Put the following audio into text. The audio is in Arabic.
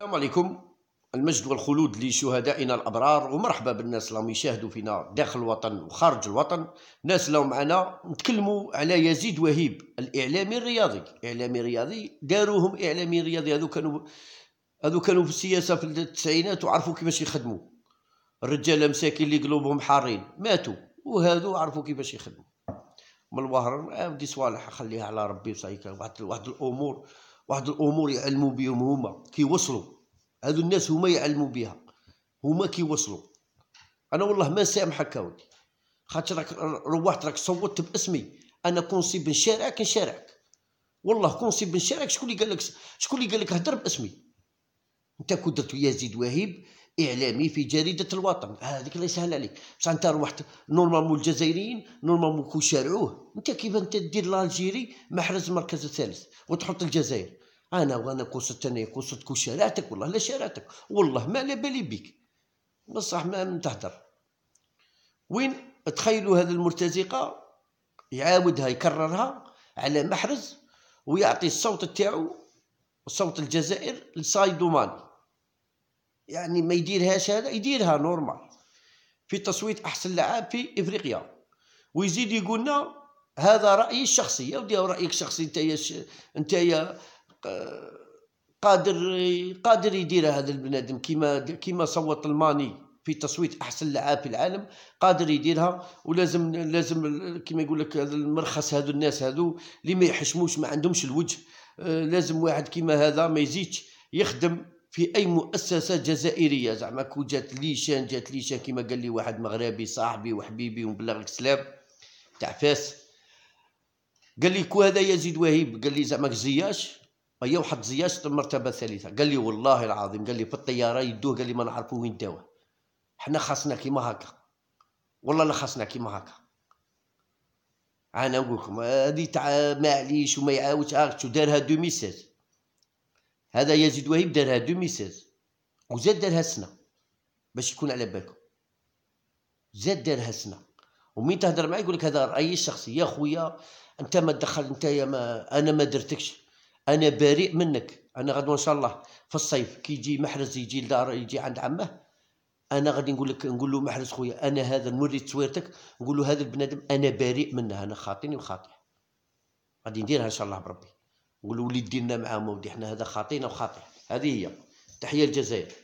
السلام عليكم المجد والخلود لشهدائنا الابرار ومرحبا بالناس اللي يشاهدوا فينا داخل الوطن وخارج الوطن ناس اللي معنا نتكلموا على يزيد وهيب الاعلامي الرياضي اعلامي رياضي داروهم اعلامي رياضي هذو كانوا هذو كانوا في السياسه في التسعينات وعرفوا كيفاش يخدموا الرجال مساكين اللي قلوبهم حارين ماتوا وهذو عرفوا كيفاش يخدموا من الوهر عندي صوالح خليها على ربي صحيح واحد الامور واحد الامور يعلموا بهم هما كيوصلوا هادو الناس هما يعلموا بها هما كيوصلوا انا والله ما نسامحك اودي خاطر راك روحت راك صوتت باسمي انا كونسي بن شارع كنشارعك والله كونسي بن شارع شكون اللي قال لك شكون اللي قال لك هضر باسمي انت كنت درت يزيد وهيب اعلامي في جريده الوطن هذيك الله يسهل عليك بصح انت روحت نورمالمون الجزائريين نورمالمون كون شارعوه انت كيف انت دير لالجيري محرز المركز الثالث وتحط الجزائر انا ابغى انا انا كوسه كو والله لا شارعتك والله ما على بالي بيك بصح ما تهدر وين تخيلوا هذا المرتزقه يعاودها يكررها على محرز ويعطي الصوت تاعو صوت الجزائر لسايدو ماني يعني ما يديرهاش هذا يديرها نورمال في تصويت احسن لعاب في افريقيا ويزيد يقولنا هذا رايي الشخصي يا ودي رايك الشخصي انت يا ش... انت يا آه، قادر قادر يديرها هذا البنادم كيما كيما صوت الماني في تصويت احسن لعاب في العالم قادر يديرها ولازم لازم كيما يقول لك هذا المرخص هذو الناس هذو اللي ما يحشموش ما عندهمش الوجه آه، لازم واحد كيما هذا ما يزيدش يخدم في اي مؤسسه جزائريه زعما كو جات ليشان جات ليشان كيما قال لي واحد مغربي صاحبي وحبيبي ونبلغك سلام تاع فاس قال لي كو هذا يزيد وهيب قال لي زعما زياش ايا واحد زياش المرتبه الثالثه قال لي والله العظيم قال لي في الطياره يدوه قال لي ما نعرفوا وين داوه حنا خاصنا كيما هكا والله لا خاصنا كيما هكا انا نقول لكم هذه تاع معليش وما يعاودش آه، دارها ودارها 2016 هذا يزيد وهيب دارها 2016 وزاد دارها سنه باش يكون على بالكم زاد دارها سنه ومين تهضر معايا يقول لك هذا رايي الشخصي يا خويا انت ما دخل انت يا ما انا ما درتكش انا بريء منك انا غدوه ان شاء الله في الصيف كي يجي محرز يجي لدار يجي عند عمه انا غادي نقول لك نقول له محرز خويا انا هذا نوري تصويرتك نقول له هذا البنادم انا بريء منه انا خاطيني وخاطئ غادي نديرها ان شاء الله بربي نقول لنا معاهم ودي حنا هذا خاطينا وخاطئ هذه هي تحيه الجزائر